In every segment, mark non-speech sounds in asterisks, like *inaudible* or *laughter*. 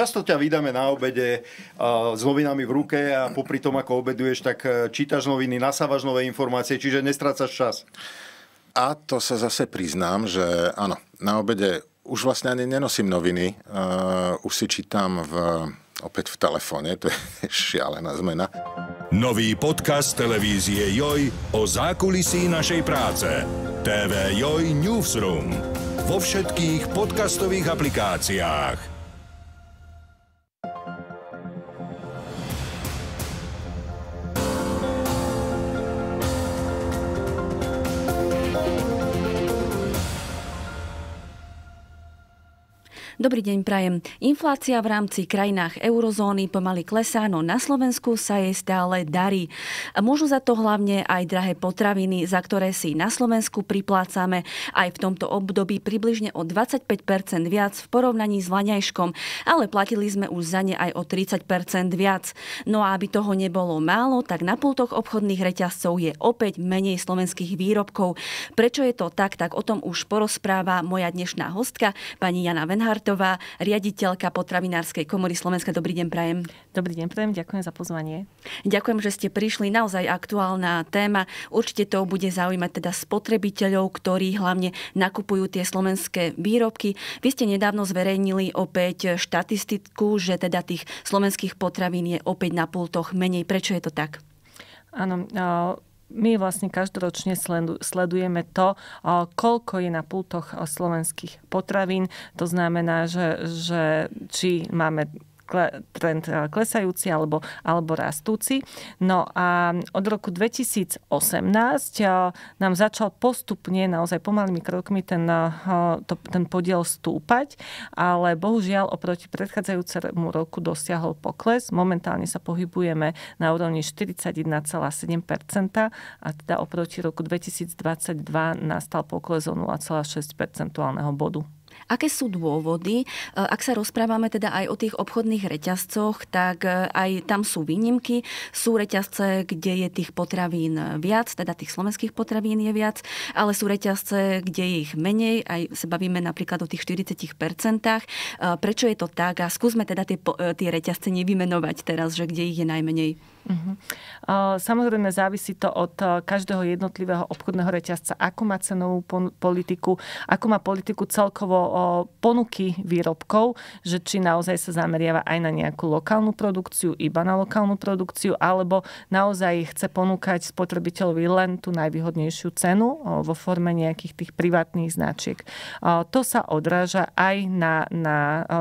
Často ťa vydáme na obede uh, s novinami v ruke a popri tom, ako obeduješ, tak e, čítaš noviny, nasávaš nové informácie, čiže nestrácaš čas. A to sa zase priznám, že áno, na obede už vlastne ani nenosím noviny, uh, už si čítam v, opäť v telefóne, to je *laughs* šialená zmena. Nový podcast televízie JOJ o zákulisí našej práce. TV JOJ Newsroom. Vo všetkých podcastových aplikáciách. Dobrý deň, Prajem. Inflácia v rámci krajinách eurozóny pomaly klesá, no na Slovensku sa jej stále darí. Môžu za to hlavne aj drahé potraviny, za ktoré si na Slovensku priplácame aj v tomto období približne o 25 viac v porovnaní s vaňajškom, ale platili sme už za ne aj o 30 viac. No a aby toho nebolo málo, tak na pultoch obchodných reťazcov je opäť menej slovenských výrobkov. Prečo je to tak, tak o tom už porozpráva moja dnešná hostka, pani Jana Venhart Šmitová, riaditeľka potravinárskej komory Slovenska. Dobrý deň, Prajem. Dobrý deň, Prajem, ďakujem za pozvanie. Ďakujem, že ste prišli. Naozaj aktuálna téma. Určite to bude zaujímať teda spotrebiteľov, ktorí hlavne nakupujú tie slovenské výrobky. Vy ste nedávno zverejnili opäť štatistiku, že teda tých slovenských potravín je opäť na pultoch menej. Prečo je to tak? Áno, uh my vlastne každoročne sledujeme to, koľko je na pultoch slovenských potravín. To znamená, že, že či máme trend eh, klesajúci alebo, alebo rastúci. No a od roku 2018 eh, nám začal postupne, naozaj pomalými krokmi, ten, eh, to, ten podiel stúpať, ale bohužiaľ oproti predchádzajúcemu roku dosiahol pokles. Momentálne sa pohybujeme na úrovni 41,7% a teda oproti roku 2022 nastal pokles o 0,6 bodu. Aké sú dôvody? E, ak sa rozprávame teda aj o tých obchodných reťazcoch, tak e, aj tam sú výnimky. Sú reťazce, kde je tých potravín viac, teda tých slovenských potravín je viac, ale sú reťazce, kde je ich menej. Aj sa bavíme napríklad o tých 40%. E, prečo je to tak? A skúsme teda tie, tie reťazce nevymenovať teraz, že kde ich je najmenej. Uh-huh. Samozrejme závisí to od každého jednotlivého obchodného reťazca, ako má cenovú politiku, ako má politiku celkovo ponuky výrobkov, že či naozaj sa zameriava aj na nejakú lokálnu produkciu, iba na lokálnu produkciu, alebo naozaj chce ponúkať spotrebiteľovi len tú najvýhodnejšiu cenu vo forme nejakých tých privátnych značiek. To sa odráža aj na, na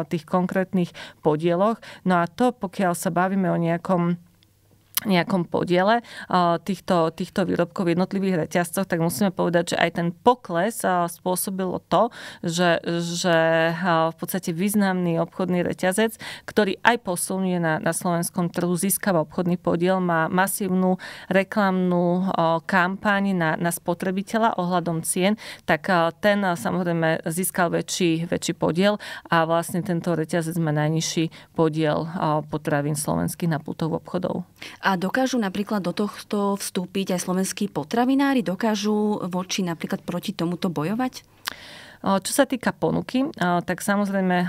tých konkrétnych podieloch. No a to, pokiaľ sa bavíme o nejakom nejakom podiele týchto, týchto výrobkov v jednotlivých reťazcoch, tak musíme povedať, že aj ten pokles spôsobilo to, že, že v podstate významný obchodný reťazec, ktorý aj posunie na, na slovenskom trhu, získava obchodný podiel, má masívnu reklamnú kampaň na, na spotrebiteľa ohľadom cien, tak ten samozrejme získal väčší, väčší podiel a vlastne tento reťazec má najnižší podiel potravín slovenských na pultov obchodov. A dokážu napríklad do tohto vstúpiť aj slovenskí potravinári? Dokážu voči napríklad proti tomuto bojovať? Čo sa týka ponuky, tak samozrejme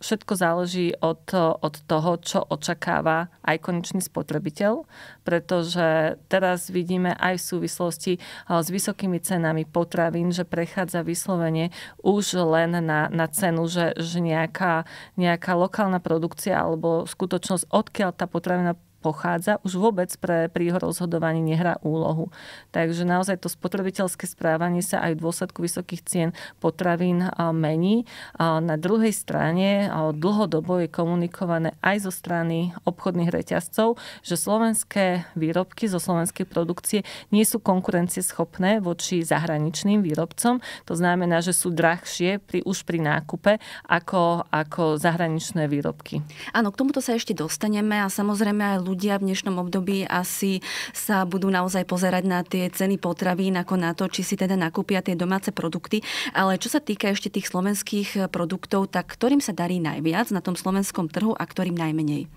všetko záleží od, od toho, čo očakáva aj konečný spotrebiteľ, pretože teraz vidíme aj v súvislosti s vysokými cenami potravín, že prechádza vyslovene už len na, na cenu, že, že nejaká, nejaká lokálna produkcia alebo skutočnosť, odkiaľ tá potravina pochádza, už vôbec pre, pri jeho rozhodovaní nehrá úlohu. Takže naozaj to spotrebiteľské správanie sa aj v dôsledku vysokých cien potravín mení. Na druhej strane dlhodobo je komunikované aj zo strany obchodných reťazcov, že slovenské výrobky zo slovenskej produkcie nie sú konkurencieschopné voči zahraničným výrobcom. To znamená, že sú drahšie pri, už pri nákupe ako, ako zahraničné výrobky. Áno, k tomuto sa ešte dostaneme a samozrejme aj ľudia ľudia v dnešnom období asi sa budú naozaj pozerať na tie ceny potravín, ako na to, či si teda nakúpia tie domáce produkty. Ale čo sa týka ešte tých slovenských produktov, tak ktorým sa darí najviac na tom slovenskom trhu a ktorým najmenej?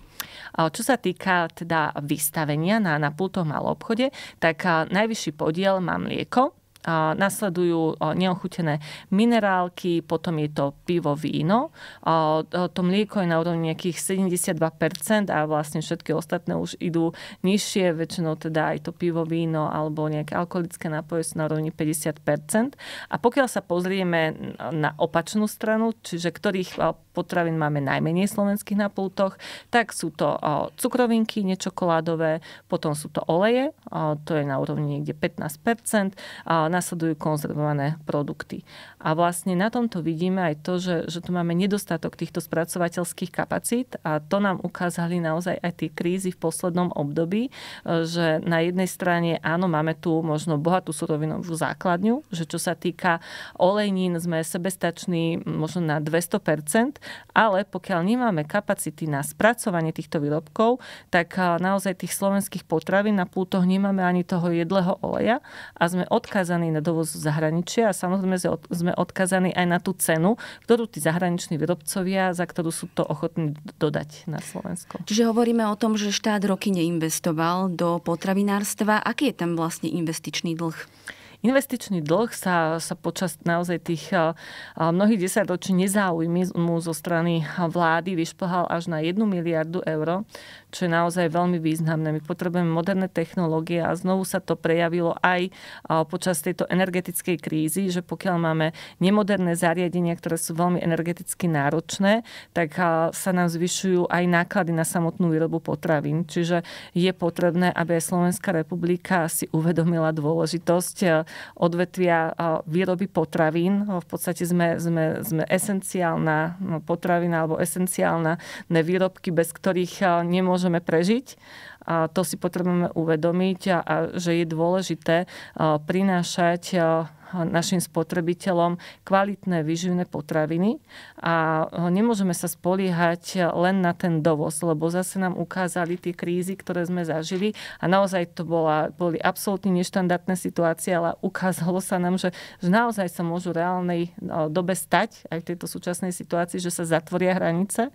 Čo sa týka teda vystavenia na, na pultoch malom obchode, tak najvyšší podiel má mlieko, Nasledujú neochutené minerálky, potom je to pivo, víno. To mlieko je na úrovni nejakých 72% a vlastne všetky ostatné už idú nižšie, väčšinou teda aj to pivo, víno alebo nejaké alkoholické nápoje sú na úrovni 50%. A pokiaľ sa pozrieme na opačnú stranu, čiže ktorých potravín máme najmenej slovenských na pultoch, tak sú to cukrovinky, nečokoládové, potom sú to oleje, to je na úrovni niekde 15%, nasledujú konzervované produkty. A vlastne na tomto vidíme aj to, že, že tu máme nedostatok týchto spracovateľských kapacít a to nám ukázali naozaj aj tie krízy v poslednom období, e, že na jednej strane áno, máme tu možno bohatú surovinovú základňu, že čo sa týka olejnín sme sebestační možno na 200%, ale pokiaľ nemáme kapacity na spracovanie týchto výrobkov, tak e, naozaj tých slovenských potravín na pútoch nemáme ani toho jedlého oleja a sme odkázaní odkazaní na dovoz zahraničia a samozrejme sme odkazaní aj na tú cenu, ktorú tí zahraniční výrobcovia, za ktorú sú to ochotní dodať na Slovensko. Čiže hovoríme o tom, že štát roky neinvestoval do potravinárstva. Aký je tam vlastne investičný dlh? Investičný dlh sa, sa počas naozaj tých mnohých desaťročí nezáujmy mu zo strany vlády vyšplhal až na 1 miliardu eur, čo je naozaj veľmi významné. My potrebujeme moderné technológie a znovu sa to prejavilo aj počas tejto energetickej krízy, že pokiaľ máme nemoderné zariadenia, ktoré sú veľmi energeticky náročné, tak sa nám zvyšujú aj náklady na samotnú výrobu potravín. Čiže je potrebné, aby aj Slovenská republika si uvedomila dôležitosť odvetvia výroby potravín. V podstate sme, sme, sme esenciálna no, potravina alebo esenciálne výrobky, bez ktorých nemôžeme môžeme prežiť. A to si potrebujeme uvedomiť a, a že je dôležité prinášať našim spotrebiteľom kvalitné výživné potraviny a e, nemôžeme sa spoliehať len na ten dovoz, lebo zase nám ukázali tie krízy, ktoré sme zažili a naozaj to bola, boli absolútne neštandardné situácie, ale ukázalo sa nám, že, že naozaj sa môžu v reálnej e, dobe stať aj v tejto súčasnej situácii, že sa zatvoria hranice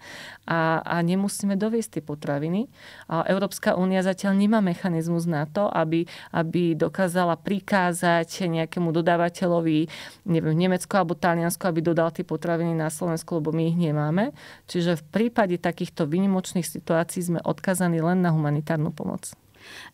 a, a nemusíme doviesť tie potraviny. A Európska únia zatiaľ nemá mechanizmus na to, aby, aby dokázala prikázať nejakému dodávateľu dodávateľovi neviem, Nemecko alebo Taliansko, aby dodal tie potraviny na Slovensku, lebo my ich nemáme. Čiže v prípade takýchto výnimočných situácií sme odkazaní len na humanitárnu pomoc. E,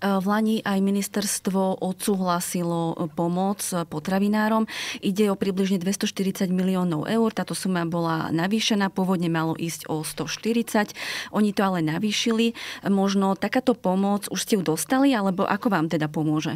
v Lani aj ministerstvo odsúhlasilo e, pomoc potravinárom. Ide o približne 240 miliónov eur. Táto suma bola navýšená, pôvodne malo ísť o 140. Oni to ale navýšili. E, možno takáto pomoc, už ste ju dostali, alebo ako vám teda pomôže?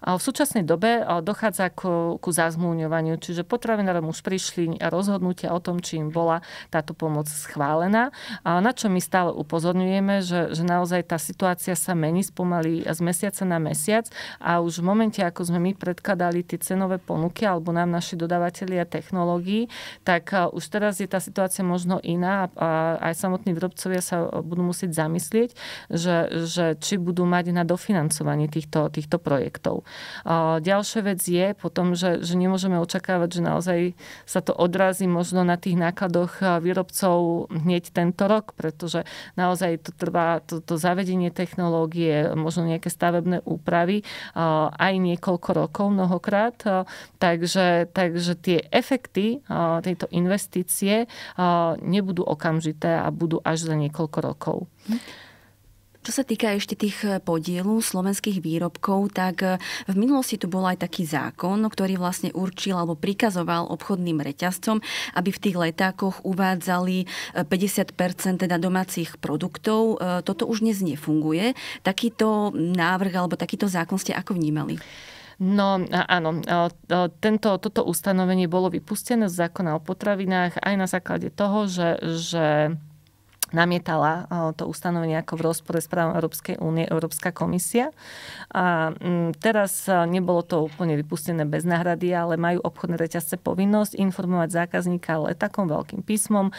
V súčasnej dobe dochádza ku, ku zazmúňovaniu, čiže potravinárom už prišli rozhodnutia o tom, či im bola táto pomoc schválená. Na čo my stále upozorňujeme, že, že naozaj tá situácia sa mení spomaly z mesiaca na mesiac a už v momente, ako sme my predkladali tie cenové ponuky alebo nám naši dodávateľia technológií, tak už teraz je tá situácia možno iná a aj samotní výrobcovia sa budú musieť zamyslieť, že, že či budú mať na dofinancovanie týchto, týchto projektov. Ďalšia vec je potom, že, že nemôžeme očakávať, že naozaj sa to odrazí možno na tých nákladoch výrobcov hneď tento rok, pretože naozaj to trvá to, to zavedenie technológie, možno nejaké stavebné úpravy aj niekoľko rokov mnohokrát. Takže, takže tie efekty tejto investície nebudú okamžité a budú až za niekoľko rokov. Hm. Čo sa týka ešte tých eh, podielu slovenských výrobkov, tak eh, v minulosti tu bol aj taký zákon, ktorý vlastne určil alebo prikazoval obchodným reťazcom, aby v tých letákoch uvádzali 50 eh, teda domácich produktov. Toto už dnes nefunguje. Takýto návrh alebo takýto zákon ste ako vnímali? No áno, tento, toto ustanovenie bolo vypustené z zákona o potravinách aj na základe toho, že, že namietala eh, to ustanovenie ako v rozpore s právom Európskej únie Európska komisia. A mm, teraz eh, nebolo to úplne vypustené bez náhrady, ale majú obchodné reťazce povinnosť informovať zákazníka letakom veľkým písmom, eh,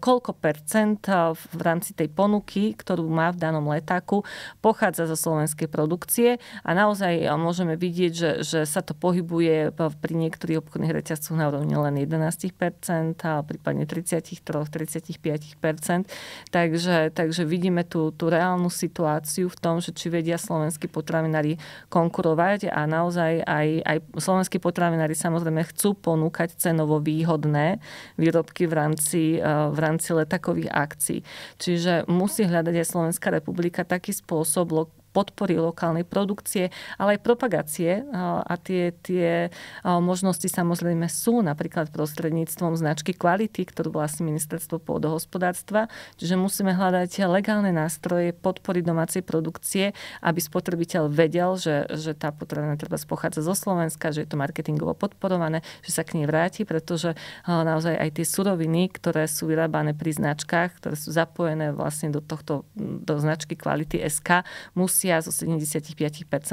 koľko percent v rámci tej ponuky, ktorú má v danom letáku, pochádza zo slovenskej produkcie a naozaj môžeme vidieť, že, že sa to pohybuje pri niektorých obchodných reťazcoch na úrovni len 11%, a prípadne 33-35% Takže, takže vidíme tú, tú reálnu situáciu v tom, že či vedia slovenskí potravinári konkurovať a naozaj aj, aj slovenskí potravinári samozrejme chcú ponúkať cenovo výhodné výrobky v rámci, eh, v rámci letakových akcií. Čiže musí hľadať aj Slovenská republika taký spôsob podpory lokálnej produkcie, ale aj propagácie. A tie, tie možnosti samozrejme sú napríklad prostredníctvom značky kvality, ktorú vlastne ministerstvo pôdohospodárstva. Čiže musíme hľadať legálne nástroje podpory domácej produkcie, aby spotrebiteľ vedel, že, že tá potravina treba spochádza zo Slovenska, že je to marketingovo podporované, že sa k nej vráti, pretože naozaj aj tie suroviny, ktoré sú vyrábané pri značkách, ktoré sú zapojené vlastne do tohto, do značky kvality SK, musí musia zo 75%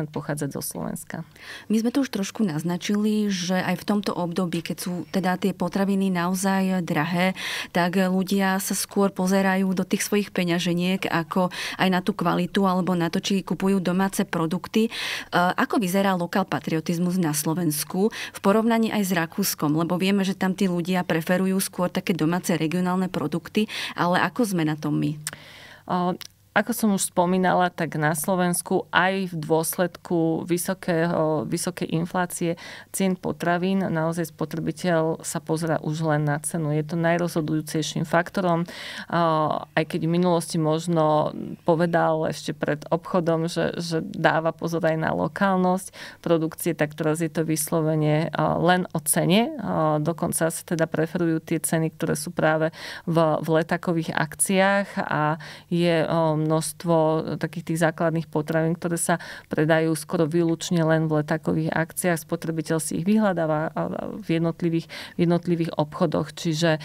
pochádza zo Slovenska. My sme to už trošku naznačili, že aj v tomto období, keď sú teda tie potraviny naozaj drahé, tak ľudia sa skôr pozerajú do tých svojich peňaženiek ako aj na tú kvalitu alebo na to, či kupujú domáce produkty. E, ako vyzerá lokal patriotizmus na Slovensku v porovnaní aj s Rakúskom? Lebo vieme, že tam tí ľudia preferujú skôr také domáce regionálne produkty, ale ako sme na tom my? Ako som už spomínala, tak na Slovensku aj v dôsledku vysokého, vysokej inflácie cien potravín naozaj spotrebiteľ sa pozera už len na cenu. Je to najrozhodujúcejším faktorom. Aj keď v minulosti možno povedal ešte pred obchodom, že, že dáva pozor aj na lokálnosť produkcie, tak teraz je to vyslovene len o cene. Dokonca sa teda preferujú tie ceny, ktoré sú práve v, v letakových akciách a je množstvo e, takých tých základných potravín, ktoré sa predajú skoro výlučne len v letakových akciách. Spotrebiteľ si ich vyhľadáva v jednotlivých, v jednotlivých obchodoch. Čiže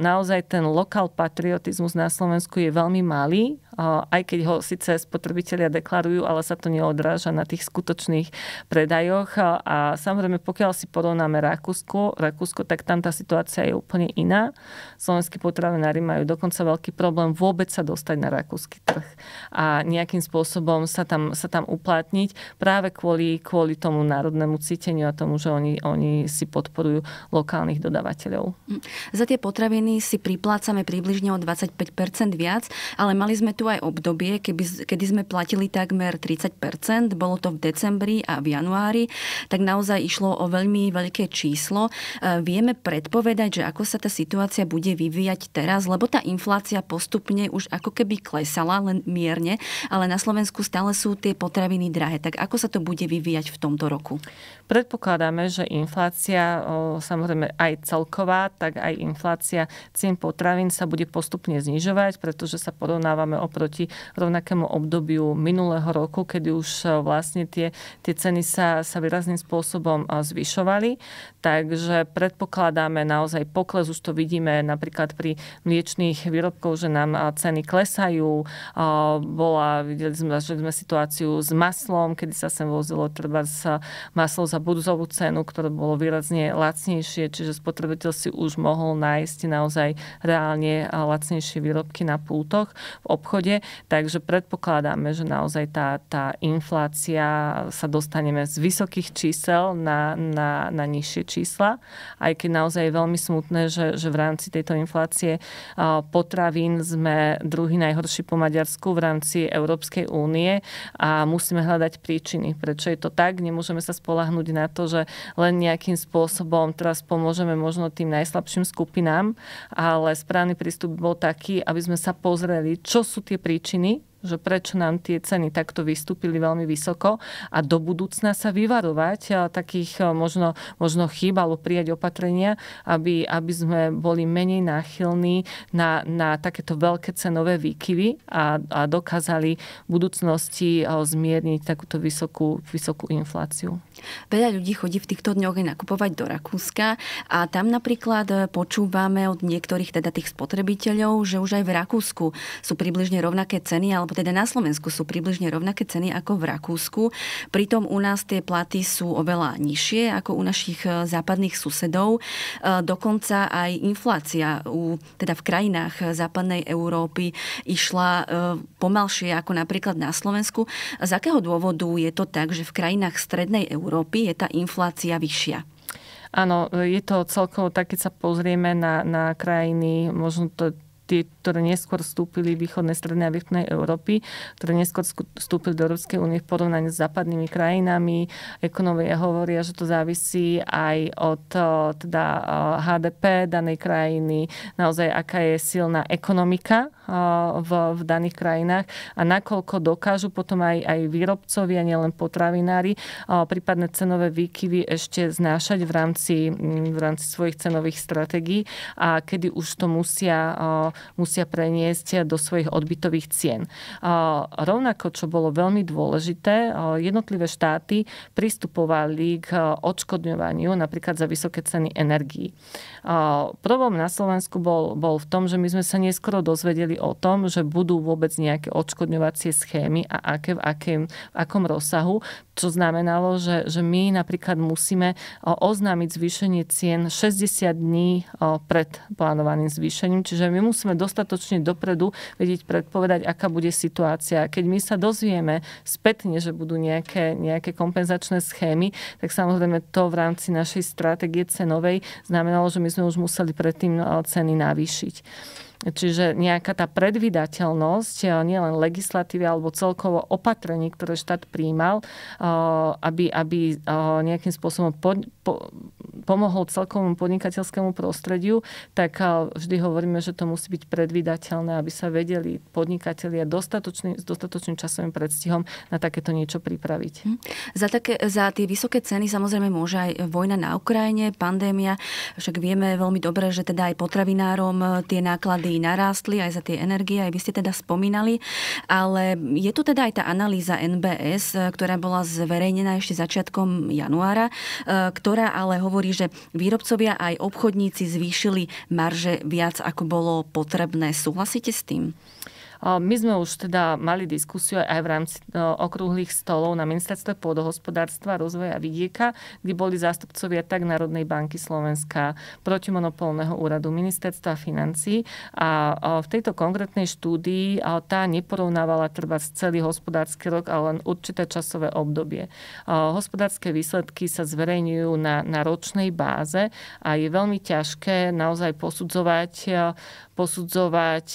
naozaj ten lokal patriotizmus na Slovensku je veľmi malý, aj keď ho síce spotrebitelia deklarujú, ale sa to neodráža na tých skutočných predajoch. A samozrejme, pokiaľ si porovnáme Rakúsko, Rakúsko, tak tam tá situácia je úplne iná. Slovenskí potravinári majú dokonca veľký problém vôbec sa dostať na Rakúsko obrovský trh a nejakým spôsobom sa tam, sa tam uplatniť práve kvôli, kvôli tomu národnému cíteniu a tomu, že oni, oni si podporujú lokálnych dodávateľov. Mm. Za tie potraviny si priplácame približne o 25% viac, ale mali sme tu aj obdobie, keby, kedy sme platili takmer 30%, bolo to v decembri a v januári, tak naozaj išlo o veľmi veľké číslo. E, vieme predpovedať, že ako sa tá situácia bude vyvíjať teraz, lebo tá inflácia postupne už ako keby klesla klesala len mierne, ale na Slovensku stále sú tie potraviny drahé. Tak ako sa to bude vyvíjať v tomto roku? Predpokladáme, že inflácia, samozrejme aj celková, tak aj inflácia cien potravín sa bude postupne znižovať, pretože sa porovnávame oproti rovnakému obdobiu minulého roku, kedy už e, vlastne tie, tie ceny sa, sa výrazným spôsobom e, zvyšovali. Takže predpokladáme naozaj pokles, už to vidíme napríklad pri mliečných výrobkov, že nám e, ceny klesajú, Uh, bola, videli sme, že sme situáciu s maslom, kedy sa sem vozilo treba s uh, maslom za burzovú cenu, ktoré bolo výrazne lacnejšie, čiže spotrebiteľ si už mohol nájsť naozaj reálne uh, lacnejšie výrobky na pultoch v obchode, takže predpokladáme, že naozaj tá, tá inflácia sa dostaneme z vysokých čísel na, na, na nižšie čísla, aj keď naozaj je veľmi smutné, že, že v rámci tejto inflácie potravín sme druhý najhorší po Maďarsku v rámci Európskej únie a musíme hľadať príčiny, prečo je to tak. Nemôžeme sa spolahnúť na to, že len nejakým spôsobom teraz pomôžeme možno tým najslabším skupinám, ale správny prístup bol taký, aby sme sa pozreli, čo sú tie príčiny že prečo nám tie ceny takto vystúpili veľmi vysoko a do budúcna sa vyvarovať eh, takých eh, možno, možno chýb alebo prijať opatrenia, aby, aby sme boli menej náchylní na, na takéto veľké cenové výkyvy a, a dokázali v budúcnosti eh, zmierniť takúto vysokú, vysokú infláciu. Veľa ľudí chodí v týchto dňoch aj nakupovať do Rakúska a tam napríklad počúvame od niektorých teda tých spotrebiteľov, že už aj v Rakúsku sú približne rovnaké ceny alebo teda na Slovensku sú približne rovnaké ceny ako v Rakúsku, pritom u nás tie platy sú oveľa nižšie ako u našich e, západných susedov. E, dokonca aj inflácia u, teda v krajinách e, západnej Európy išla pomalšie ako napríklad na Slovensku. Z akého dôvodu je to tak, že v krajinách strednej Európy je tá inflácia vyššia? Áno, je to celkovo tak, keď sa pozrieme na, na krajiny, možno to tie, ktoré neskôr vstúpili východnej, strednej a východnej Európy, ktoré neskôr vstúpili do Európskej únie v porovnaní s západnými krajinami. Ekonomia hovoria, že to závisí aj od teda HDP danej krajiny, naozaj aká je silná ekonomika v, v daných krajinách a nakoľko dokážu potom aj, aj výrobcovia, nielen potravinári, prípadne cenové výkyvy ešte znášať v rámci, v rámci svojich cenových stratégií a kedy už to musia musia preniesť do svojich odbytových cien. Rovnako, čo bolo veľmi dôležité, jednotlivé štáty pristupovali k odškodňovaniu napríklad za vysoké ceny energií. Problém na Slovensku bol, bol v tom, že my sme sa neskoro dozvedeli o tom, že budú vôbec nejaké odškodňovacie schémy a aké, v, akém, v akom rozsahu čo znamenalo, že, že my napríklad musíme oznámiť zvýšenie cien 60 dní pred plánovaným zvýšením. Čiže my musíme dostatočne dopredu vedieť predpovedať, aká bude situácia. Keď my sa dozvieme spätne, že budú nejaké, nejaké kompenzačné schémy, tak samozrejme to v rámci našej stratégie cenovej znamenalo, že my sme už museli predtým ceny navýšiť. Čiže nejaká tá predvydateľnosť eh, nielen legislatívy alebo celkovo opatrení, ktoré štát príjmal, eh, aby, aby eh, nejakým spôsobom po, po, pomohol celkovému podnikateľskému prostrediu, tak vždy hovoríme, že to musí byť predvydateľné, aby sa vedeli podnikatelia dostatočný, s dostatočným časovým predstihom na takéto niečo pripraviť. Hm. Za, také, za tie vysoké ceny samozrejme môže aj vojna na Ukrajine, pandémia, však vieme veľmi dobre, že teda aj potravinárom tie náklady ktorí narástli aj za tie energie, aj vy ste teda spomínali, ale je tu teda aj tá analýza NBS, e, ktorá bola zverejnená ešte začiatkom januára, e, ktorá ale hovorí, že výrobcovia aj obchodníci zvýšili marže viac, ako bolo potrebné. Súhlasíte s tým? My sme už teda mali diskusiu aj v rámci okrúhlych stolov na ministerstve pôdohospodárstva, rozvoja vidieka, kde boli zástupcovia tak Národnej banky Slovenska, protimonopolného úradu ministerstva financí a v tejto konkrétnej štúdii tá neporovnávala trvať celý hospodársky rok, ale len určité časové obdobie. Hospodárske výsledky sa zverejňujú na, na ročnej báze a je veľmi ťažké naozaj posudzovať, posudzovať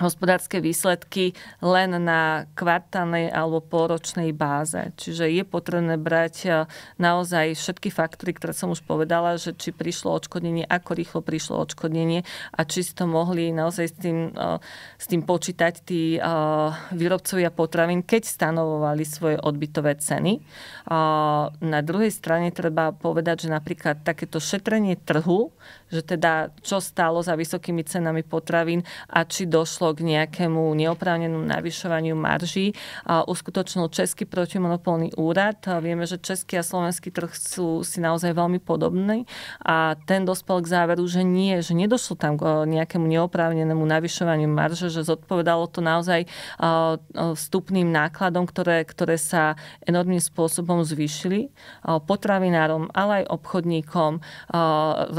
hospodárske výsledky len na kvartálnej alebo pôročnej báze. Čiže je potrebné brať e, naozaj všetky faktory, ktoré som už povedala, že či prišlo odškodnenie, ako rýchlo prišlo odškodnenie a či si to mohli naozaj s tým, e, s tým počítať tí e, výrobcovia potravín, keď stanovovali svoje odbytové ceny. Na druhej strane treba povedať, že napríklad takéto šetrenie trhu, že teda čo stálo za vysokými cenami potravín a či došlo k nejakému neoprávnenému navyšovaniu marží, uskutočnil Český protimonopolný úrad. Vieme, že český a slovenský trh sú si naozaj veľmi podobný a ten dospel k záveru, že nie, že nedošlo tam k eh, nejakému neoprávnenému navyšovaniu marže, že zodpovedalo to naozaj eh, eh, vstupným nákladom, ktoré, ktoré sa enormným spôsobom zvýšili potravinárom, ale aj obchodníkom,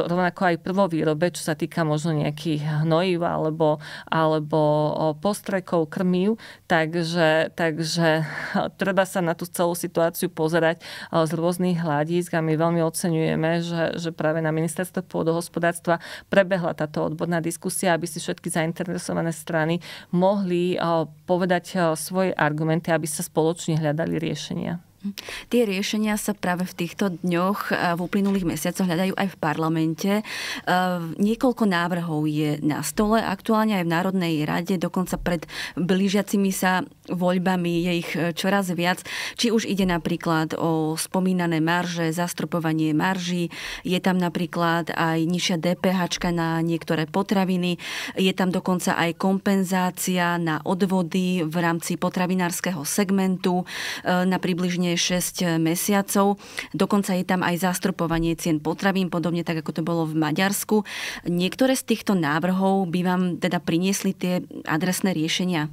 rovnako aj prvovýrobe, čo sa týka možno nejakých hnojív alebo, alebo alebo postrekov, krmív, takže, takže *laughs* treba sa na tú celú situáciu pozerať e, z rôznych hľadísk a my veľmi oceňujeme, že, že práve na ministerstve pôdohospodárstva prebehla táto odborná diskusia, aby si všetky zainteresované strany mohli e, povedať e, svoje argumenty, aby sa spoločne hľadali riešenia. Tie riešenia sa práve v týchto dňoch, v uplynulých mesiacoch hľadajú aj v parlamente. E, niekoľko návrhov je na stole, aktuálne aj v Národnej rade, dokonca pred blížiacimi sa voľbami je ich e, čoraz viac. Či už ide napríklad o spomínané marže, zastropovanie marží, je tam napríklad aj nižšia DPH na niektoré potraviny, je tam dokonca aj kompenzácia na odvody v rámci potravinárskeho segmentu e, na približne je 6 mesiacov. Dokonca je tam aj zastropovanie cien potravín, podobne tak, ako to bolo v Maďarsku. Niektoré z týchto návrhov by vám teda priniesli tie adresné riešenia?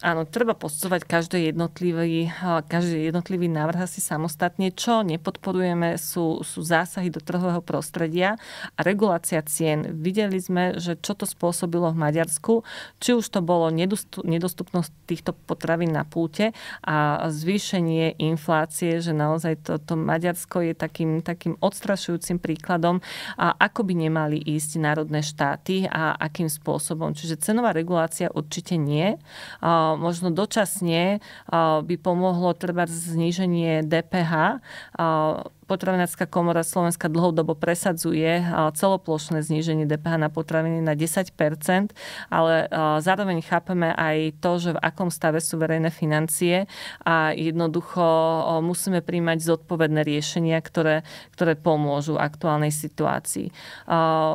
Áno, treba posudzovať každý jednotlivý, každý jednotlivý návrh asi samostatne. Čo nepodporujeme sú, sú zásahy do trhového prostredia a regulácia cien. Videli sme, že čo to spôsobilo v Maďarsku, či už to bolo nedostupnosť týchto potravín na púte a zvýšenie inflácie, že naozaj to, to Maďarsko je takým, takým odstrašujúcim príkladom, a ako by nemali ísť národné štáty a akým spôsobom. Čiže cenová regulácia určite nie možno dočasne by pomohlo treba zníženie DPH potravinárska komora Slovenska dlhodobo presadzuje celoplošné zníženie DPH na potraviny na 10 ale zároveň chápeme aj to, že v akom stave sú verejné financie a jednoducho musíme príjmať zodpovedné riešenia, ktoré, ktoré pomôžu aktuálnej situácii.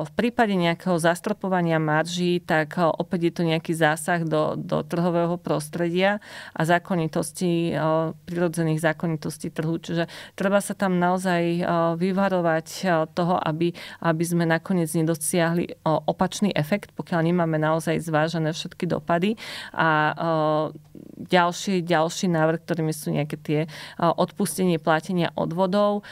V prípade nejakého zastropovania marží, tak opäť je to nejaký zásah do, do trhového prostredia a zákonitosti, prirodzených zákonitostí trhu. Čiže treba sa tam naozaj naozaj eh, vyvarovať eh, toho, aby, aby sme nakoniec nedosiahli eh, opačný efekt, pokiaľ nemáme naozaj zvážené všetky dopady. A ďalší, ďalší návrh, ktorými sú nejaké tie odpustenie platenia odvodov.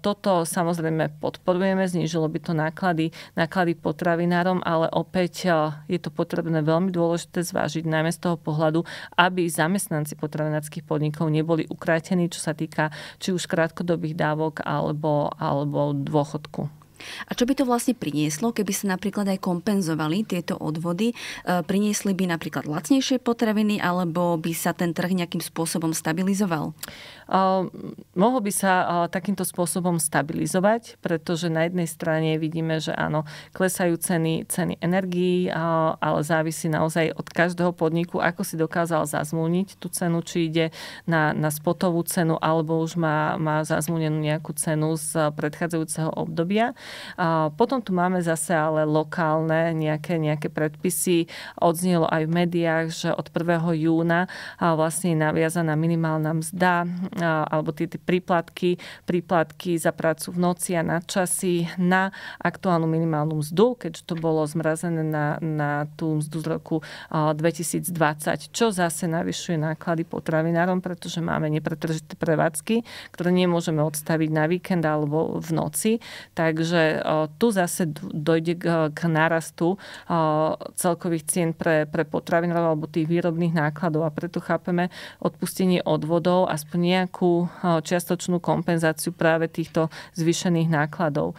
Toto samozrejme podporujeme, znížilo by to náklady, náklady potravinárom, ale opäť je to potrebné veľmi dôležité zvážiť najmä z toho pohľadu, aby zamestnanci potravinárskych podnikov neboli ukrátení, čo sa týka či už krátkodobých dávok alebo, alebo dôchodku. A čo by to vlastne prinieslo, keby sa napríklad aj kompenzovali tieto odvody? E, priniesli by napríklad lacnejšie potraviny, alebo by sa ten trh nejakým spôsobom stabilizoval? E, mohol by sa e, takýmto spôsobom stabilizovať, pretože na jednej strane vidíme, že áno, klesajú ceny, ceny energií, e, ale závisí naozaj od každého podniku, ako si dokázal zazmúniť tú cenu, či ide na, na spotovú cenu, alebo už má, má zazmúnenú nejakú cenu z predchádzajúceho obdobia. A potom tu máme zase ale lokálne nejaké, nejaké predpisy. Odznielo aj v médiách, že od 1. júna vlastne je naviazaná minimálna mzda alebo tie, tie príplatky, príplatky za prácu v noci a na na aktuálnu minimálnu mzdu, keďže to bolo zmrazené na, na tú mzdu z roku 2020, čo zase navyšuje náklady potravinárom, pretože máme nepretržité prevádzky, ktoré nemôžeme odstaviť na víkend alebo v noci. Takže že tu zase dojde k nárastu celkových cien pre, pre potravinárov alebo tých výrobných nákladov a preto chápeme odpustenie odvodov aspoň nejakú čiastočnú kompenzáciu práve týchto zvýšených nákladov.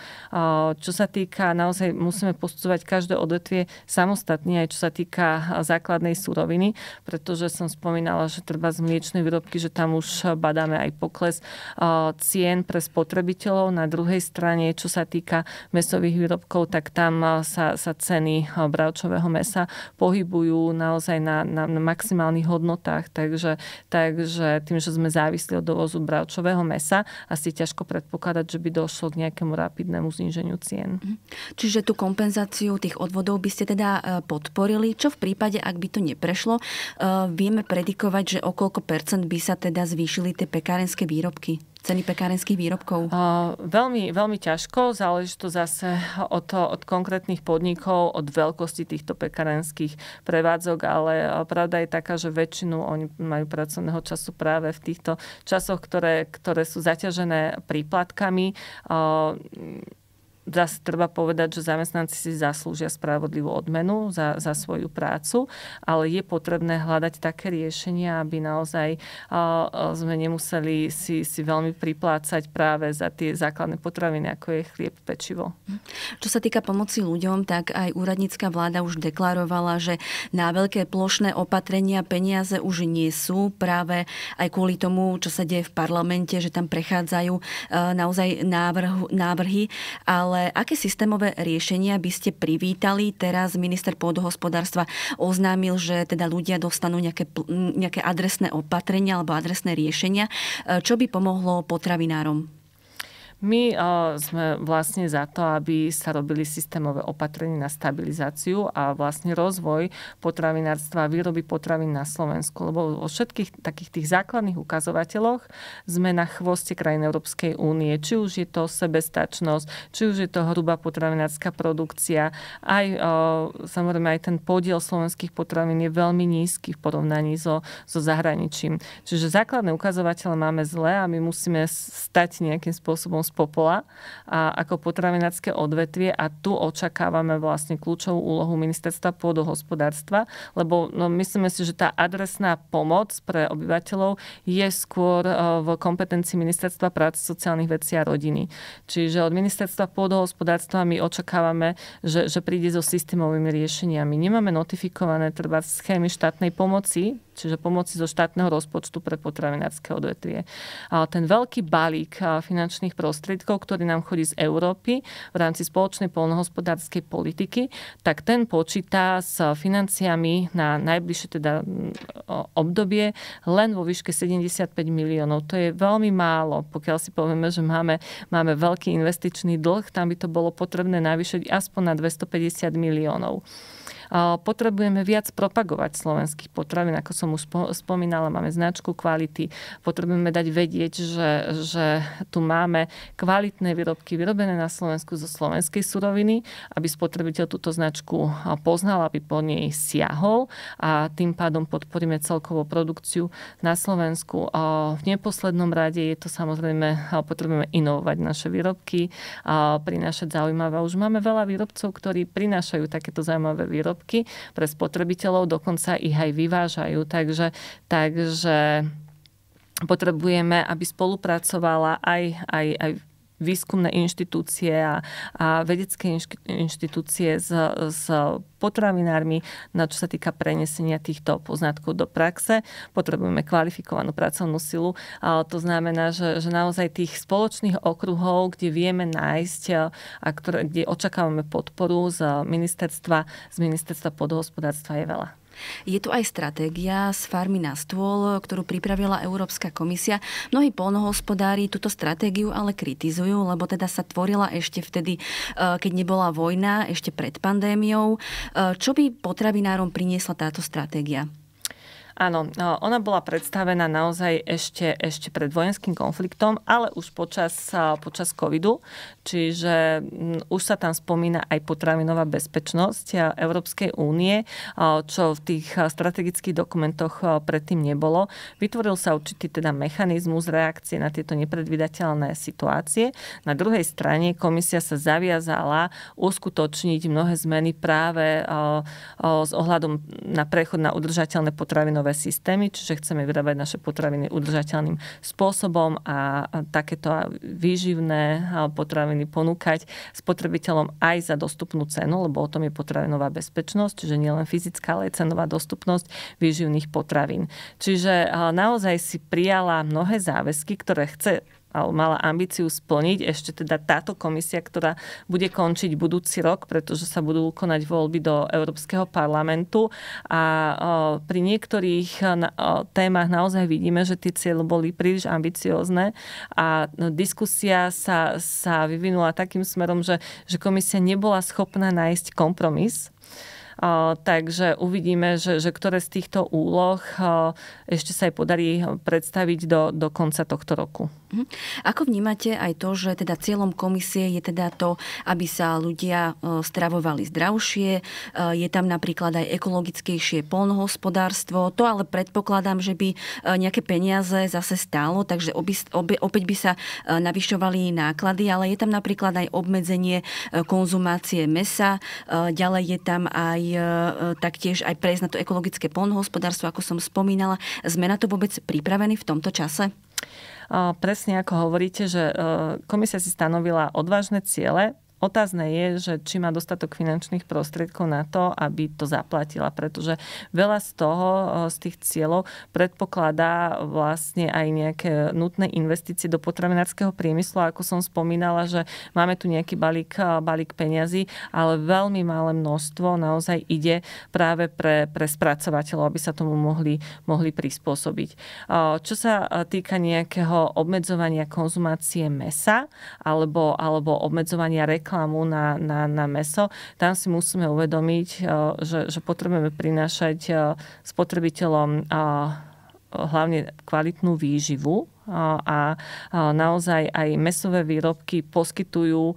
Čo sa týka, naozaj musíme postúvať každé odvetvie samostatne, aj čo sa týka základnej suroviny, pretože som spomínala, že treba z mliečnej výrobky, že tam už badáme aj pokles cien pre spotrebiteľov. Na druhej strane, čo sa týka týka mesových výrobkov, tak tam eh, sa, sa ceny eh, bravčového mesa pohybujú naozaj na, na, na maximálnych hodnotách, takže, takže tým, že sme závisli od dovozu bravčového mesa, asi ťažko predpokladať, že by došlo k nejakému rapidnému zníženiu cien. Mhm. Čiže tú kompenzáciu tých odvodov by ste teda eh, podporili, čo v prípade, ak by to neprešlo, vieme predikovať, že o koľko percent by sa teda zvýšili tie pekárenské výrobky? ceny pekárenských výrobkov? Uh, veľmi, veľmi ťažko. Záleží to zase od, od konkrétnych podnikov, od veľkosti týchto pekárenských prevádzok, ale pravda je taká, že väčšinu oni majú pracovného času práve v týchto časoch, ktoré, ktoré sú zaťažené príplatkami. Uh, zase treba povedať, že zamestnanci si zaslúžia spravodlivú odmenu za, za svoju prácu, ale je potrebné hľadať také riešenia, aby naozaj uh, sme nemuseli si, si veľmi priplácať práve za tie základné potraviny, ako je chlieb, pečivo. Čo sa týka pomoci ľuďom, tak aj úradnícka vláda už deklarovala, že na veľké plošné opatrenia peniaze už nie sú práve aj kvôli tomu, čo sa deje v parlamente, že tam prechádzajú uh, naozaj návrh, návrhy, ale ale aké systémové riešenia by ste privítali? Teraz minister pôdohospodárstva oznámil, že teda ľudia dostanú nejaké, nejaké adresné opatrenia alebo adresné riešenia. E, čo by pomohlo potravinárom? My eh, sme vlastne za to, aby sa robili systémové opatrenia na stabilizáciu a vlastne rozvoj potravinárstva a výroby potravín na Slovensku, lebo vo všetkých takých tých základných ukazovateľoch sme na chvoste krajín Európskej únie. Či už je to sebestačnosť, či už je to hrubá potravinárska produkcia, aj eh, samozrejme aj ten podiel slovenských potravín je veľmi nízky v porovnaní so, so zahraničím. Čiže základné ukazovatele máme zlé a my musíme stať nejakým spôsobom popola a ako potravinárske odvetvie a tu očakávame vlastne kľúčovú úlohu ministerstva pôdohospodárstva, lebo no, myslíme si, že tá adresná pomoc pre obyvateľov je skôr e, v kompetencii ministerstva práce, sociálnych vecí a rodiny. Čiže od ministerstva pôdohospodárstva my očakávame, že, že príde so systémovými riešeniami. Nemáme notifikované trvá schémy štátnej pomoci čiže pomoci zo štátneho rozpočtu pre potravinárske odvetvie. Ale ten veľký balík finančných prostriedkov, ktorý nám chodí z Európy v rámci spoločnej polnohospodárskej politiky, tak ten počíta s financiami na najbližšie teda obdobie len vo výške 75 miliónov. To je veľmi málo, pokiaľ si povieme, že máme, máme veľký investičný dlh, tam by to bolo potrebné navýšiť aspoň na 250 miliónov. Potrebujeme viac propagovať slovenských potravín, ako som už spomínala, máme značku kvality, potrebujeme dať vedieť, že, že tu máme kvalitné výrobky vyrobené na Slovensku zo slovenskej suroviny, aby spotrebiteľ túto značku poznal, aby po nej siahol a tým pádom podporíme celkovú produkciu na Slovensku. V neposlednom rade je to samozrejme, potrebujeme inovovať naše výrobky, prinášať zaujímavé. Už máme veľa výrobcov, ktorí prinášajú takéto zaujímavé výrobky pre spotrebiteľov, dokonca ich aj vyvážajú. Takže, takže potrebujeme, aby spolupracovala aj, aj, aj výskumné inštitúcie a, a vedecké inštitúcie s, s potravinármi, na čo sa týka prenesenia týchto poznatkov do praxe. Potrebujeme kvalifikovanú pracovnú silu. A to znamená, že, že naozaj tých spoločných okruhov, kde vieme nájsť a ktoré, kde očakávame podporu z ministerstva, z ministerstva podhospodárstva je veľa. Je tu aj stratégia z farmy na stôl, ktorú pripravila Európska komisia. Mnohí polnohospodári túto stratégiu ale kritizujú, lebo teda sa tvorila ešte vtedy, e, keď nebola vojna, ešte pred pandémiou. E, čo by potravinárom priniesla táto stratégia? Áno, no, ona bola predstavená naozaj ešte, ešte pred vojenským konfliktom, ale už počas, počas covidu, čiže už sa tam spomína aj potravinová bezpečnosť Európskej únie, čo v tých strategických dokumentoch predtým nebolo. Vytvoril sa určitý teda mechanizmus reakcie na tieto nepredvydateľné situácie. Na druhej strane komisia sa zaviazala uskutočniť mnohé zmeny práve s ohľadom na prechod na udržateľné potravinové potravové systémy, čiže chceme vyrábať naše potraviny udržateľným spôsobom a takéto výživné potraviny ponúkať spotrebiteľom aj za dostupnú cenu, lebo o tom je potravinová bezpečnosť, čiže nielen fyzická, ale aj cenová dostupnosť výživných potravín. Čiže naozaj si prijala mnohé záväzky, ktoré chce alebo mala ambíciu splniť ešte teda táto komisia, ktorá bude končiť budúci rok, pretože sa budú konať voľby do Európskeho parlamentu a pri niektorých témach naozaj vidíme, že tie cieľe boli príliš ambiciózne a no, diskusia sa, sa vyvinula takým smerom, že, že komisia nebola schopná nájsť kompromis takže uvidíme, že, že ktoré z týchto úloh ešte sa aj podarí predstaviť do, do konca tohto roku. Mhm. Ako vnímate aj to, že teda cieľom komisie je teda to, aby sa ľudia e, stravovali zdravšie, e, je tam napríklad aj ekologickejšie polnohospodárstvo, to ale predpokladám, že by e, nejaké peniaze zase stálo, takže opäť by sa navyšovali náklady, ale je tam napríklad aj obmedzenie konzumácie mesa, ďalej je tam aj taktiež aj prejsť na to ekologické polnohospodárstvo, ako som spomínala. Sme na to vôbec pripravení v tomto čase? Presne ako hovoríte, že e, komisia si stanovila odvážne ciele Otázne je, že či má dostatok finančných prostriedkov na to, aby to zaplatila, pretože veľa z toho, e, z tých cieľov predpokladá vlastne aj nejaké nutné investície do potravinárskeho priemyslu. Ako som spomínala, že máme tu nejaký balík, e, balík peňazí, ale veľmi malé množstvo naozaj ide práve pre, pre spracovateľov, aby sa tomu mohli, mohli prispôsobiť. E, čo sa týka nejakého obmedzovania konzumácie mesa alebo, alebo obmedzovania reklamy, reklamu na, na, na meso, tam si musíme uvedomiť, eh, že, že potrebujeme prinášať eh, spotrebiteľom eh, hlavne kvalitnú výživu a naozaj aj mesové výrobky poskytujú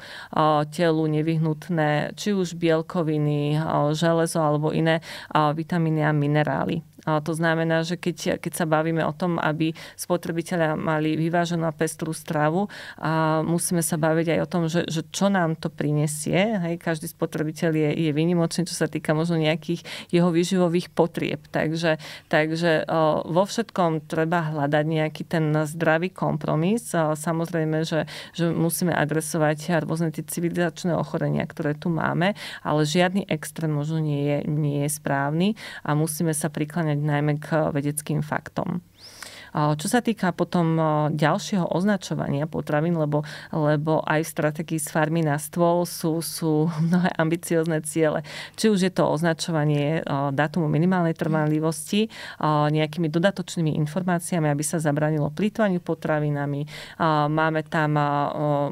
telu nevyhnutné či už bielkoviny, železo alebo iné vitamíny a minerály. To znamená, že keď, keď sa bavíme o tom, aby spotrebitelia mali vyváženú a pestrú stravu, a musíme sa baviť aj o tom, že, že čo nám to prinesie. Hej, každý spotrebiteľ je, je vynimočný, čo sa týka možno nejakých jeho výživových potrieb. Takže, takže vo všetkom treba hľadať nejaký ten zdravý kompromis. Samozrejme, že, že musíme adresovať rôzne tie civilizačné ochorenia, ktoré tu máme, ale žiadny extrém možno nie je, nie je správny a musíme sa prikláňať prikláňať najmä k vedeckým faktom. Čo sa týka potom e, ďalšieho označovania potravín, lebo, lebo aj v strategii z farmy na stôl sú, sú *laughs* mnohé ambiciozne ciele. Či už je to označovanie e, dátumu minimálnej trvanlivosti e, nejakými dodatočnými informáciami, aby sa zabranilo plýtvaniu potravinami. Máme tam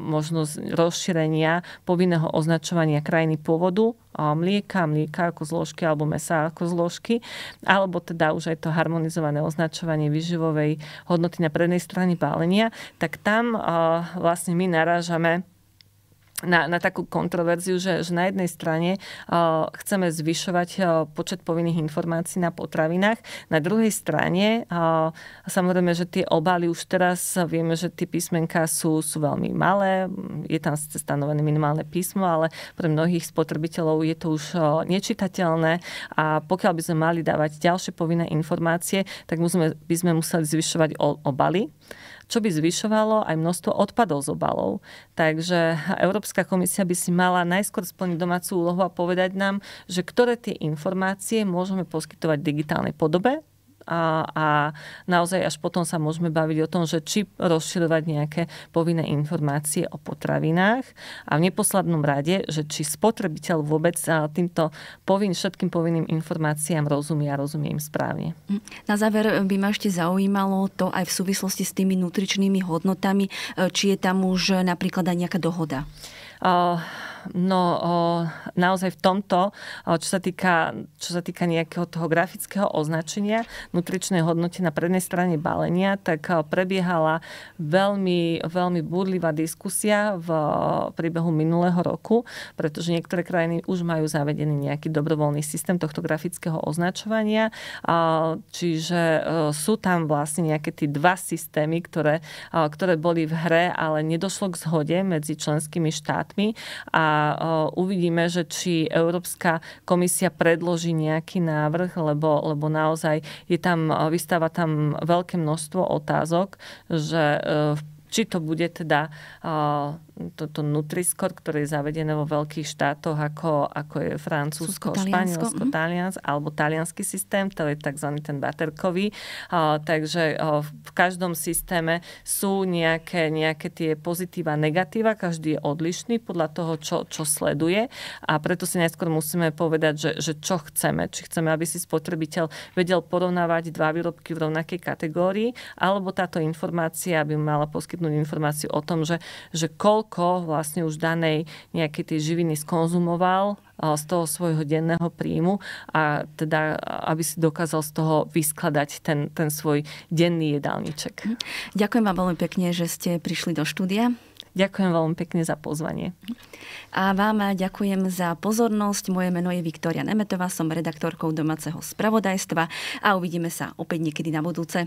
možnosť rozšírenia povinného označovania krajiny pôvodu mlieka, mlieka ako zložky alebo mesa ako zložky, alebo teda už aj to harmonizované označovanie vyživovej hodnoty na prednej strane balenia, tak tam vlastne my narážame na, na takú kontroverziu, že, že na jednej strane uh, chceme zvyšovať uh, počet povinných informácií na potravinách, na druhej strane uh, samozrejme, že tie obaly už teraz uh, vieme, že tie písmenka sú, sú veľmi malé, je tam stanovené minimálne písmo, ale pre mnohých spotrebiteľov je to už uh, nečitateľné a pokiaľ by sme mali dávať ďalšie povinné informácie, tak musíme, by sme museli zvyšovať obaly čo by zvyšovalo aj množstvo odpadov z obalov. Takže Európska komisia by si mala najskôr splniť domácu úlohu a povedať nám, že ktoré tie informácie môžeme poskytovať v digitálnej podobe, a, a naozaj až potom sa môžeme baviť o tom, že či rozširovať nejaké povinné informácie o potravinách a v neposlednom rade, že či spotrebiteľ vôbec týmto povin, všetkým povinným informáciám rozumie a rozumie im správne. Mm. Na záver by ma ešte zaujímalo to aj v súvislosti s tými nutričnými hodnotami, e, či je tam už napríklad aj nejaká dohoda. Uh, no naozaj v tomto, čo sa týka, čo sa týka nejakého toho grafického označenia nutričnej hodnoty na prednej strane balenia, tak prebiehala veľmi, veľmi búdlivá diskusia v priebehu minulého roku, pretože niektoré krajiny už majú zavedený nejaký dobrovoľný systém tohto grafického označovania, čiže sú tam vlastne nejaké tie dva systémy, ktoré, ktoré boli v hre, ale nedošlo k zhode medzi členskými štátmi a uvidíme, že či Európska komisia predloží nejaký návrh, lebo, lebo naozaj je tam, vystáva tam veľké množstvo otázok, že e, či to bude teda toto Nutriscore, ktoré je zavedené vo veľkých štátoch, ako, ako je Francúzsko, Španielsko, mm. Talians, alebo talianský systém, to je tzv. ten baterkový. Uh, takže uh, v každom systéme sú nejaké, nejaké tie pozitíva, negatíva, každý je odlišný podľa toho, čo, čo sleduje a preto si najskôr musíme povedať, že, že čo chceme. Či chceme, aby si spotrebiteľ vedel porovnávať dva výrobky v rovnakej kategórii, alebo táto informácia by mala poskytnúť informáciu o tom, že, že koľko koľko vlastne už danej nejaké tie živiny skonzumoval e, z toho svojho denného príjmu a teda, e, aby si dokázal z toho vyskladať ten, ten svoj denný jedálniček. Mhm. Ďakujem vám veľmi pekne, že ste prišli do štúdia. Ďakujem veľmi pekne za pozvanie. A vám ďakujem za pozornosť. Moje meno je Viktoria Nemetová, som redaktorkou domáceho spravodajstva a uvidíme sa opäť niekedy na budúce.